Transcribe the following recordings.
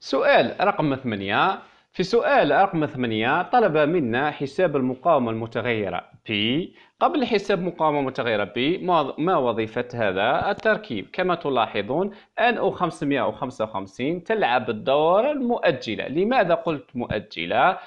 سؤال رقم 8 في سؤال رقم 8 طلب منا حساب المقاومة المتغيرة P قبل حساب مقاومة متغيرة بي ما وظيفة هذا التركيب كما تلاحظون NO 555 تلعب الدور المؤجلة لماذا قلت مؤجلة؟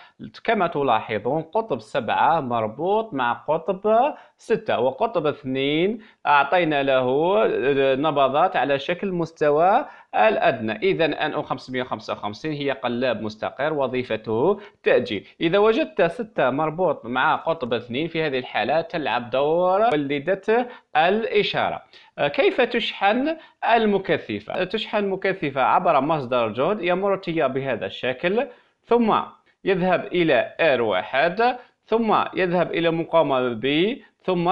كما تلاحظون قطب سبعة مربوط مع قطب ستة وقطب اثنين أعطينا له آه، نبضات على شكل مستوى الأدنى إذا NO 555 هي قلاب مستقر وظيفته تأجيل إذا وجدت ستة مربوط مع قطب اثنين في هذه الحالة تلعب دور والدة الإشارة آه، كيف تشحن المكثفة؟ تشحن مكثفة عبر مصدر جهد يمر التيار بهذا الشكل ثم يذهب الي ار واحد ثم يذهب إلى مقاومة بي ثم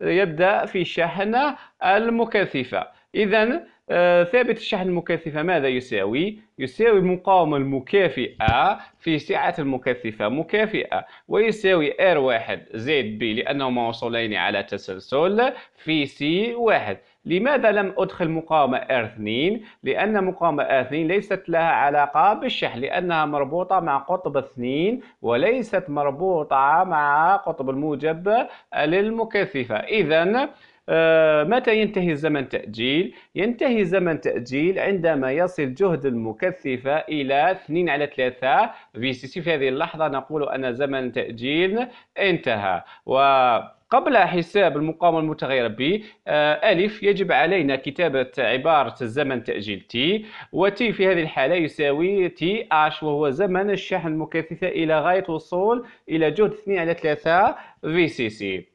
يبدأ في شحن المكثفة إذا آه، ثابت الشحن المكثفة ماذا يساوي؟ يساوي المقاومة المكافئة في سعة المكثفة مكافئة ويساوي R1 زائد B لأنهما موصولين على تسلسل في C1 لماذا لم أدخل مقاومة R2؟ لأن مقاومة R2 ليست لها علاقة بالشحن لأنها مربوطة مع قطب 2 وليست مربوطة مع قطب الموجب للمكثفة إذا آه، متى ينتهي زمن تأجيل؟ ينتهي زمن تأجيل عندما يصل جهد المكثفة إلى 2 على 3 في في هذه اللحظة نقول أن زمن تأجيل انتهى و قبل حساب المقاومة المتغيرة ب آه، ألف يجب علينا كتابة عبارة الزمن تأجيل تي وتي في هذه الحالة يساوي تي أش وهو زمن الشحن المكثفة إلى غاية وصول إلى جهد 2 على 3 في سي سي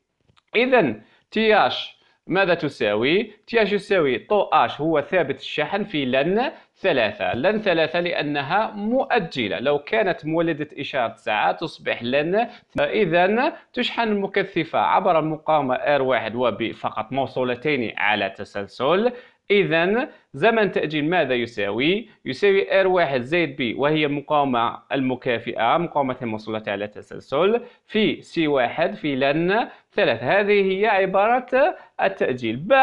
إذا تي أش ماذا تساوي؟ تي يساوي طو اش هو ثابت الشحن في لن ثلاثة لن ثلاثة لأنها مؤجلة لو كانت مولدة إشارة ساعة تصبح لن إذا تشحن المكثفة عبر المقاومه r R1 وB فقط موصولتين على تسلسل إذا زمن تأجيل ماذا يساوي؟ يساوي R1 زائد B وهي المقاومة المكافئة مقاومة الموصولة على تسلسل في C1 في لن 3 هذه هي عبارة التأجيل ب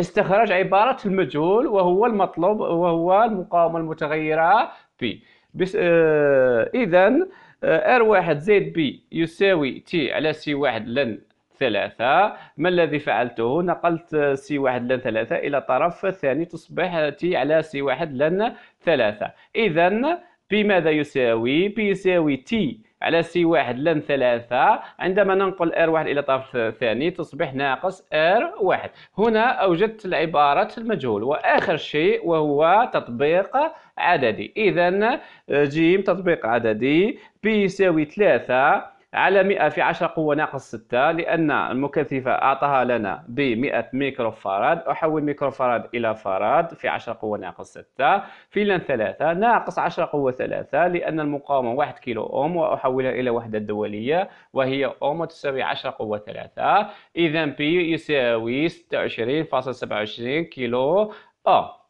استخرج عبارة المجهول وهو المطلوب وهو المقاومة المتغيرة B بس آه إذا آه، R1 زائد B يساوي T على C1 لن ثلاثة ما الذي فعلته نقلت سي واحد لن ثلاثة إلى طرف الثاني تصبح تي على سي واحد لن ثلاثة إذا بي ماذا يساوي بي يساوي تي على سي واحد لن ثلاثة عندما ننقل ار واحد إلى طرف الثاني تصبح ناقص ار واحد هنا أوجدت العبارة المجهول وآخر شيء وهو تطبيق عددي إذا جيم تطبيق عددي بي يساوي ثلاثة على 100 في 10 قوة ناقص 6 لأن المكثفة أعطاها لنا ب 100 ميكرو فاراد أحول ميكرو فاراد إلى فاراد في 10 قوة ناقص 6 في لن 3 ناقص 10 قوة 3 لأن المقاومة 1 كيلو أوم وأحولها إلى وحدة دولية وهي أوم وتساوي 10 قوة 3 إذا بي يساوي 26.27 كيلو أوم